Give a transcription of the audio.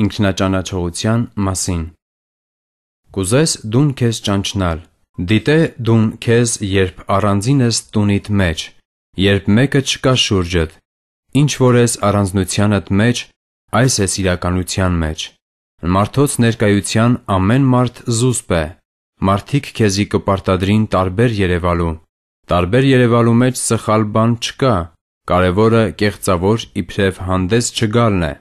Ինքնաճանաչողության մասին Կուզես դուն քեզ ճանչնալ դիտե դուն քեզ երբ առանձին ես տունիդ մեջ երբ մեկը չկա շուրջդ ինչ որ ես առանձնությանդ մեջ այս ես իրականության մեջ մարդոց ներկայության ամեն մարդ զուսպ է մարդիկ քեզի կպարտադրին տարբեր երևալու տարբեր երևալու մեջ սխալ բան չկա կարևորը կեղծավոր իբրև հանդես չգալն է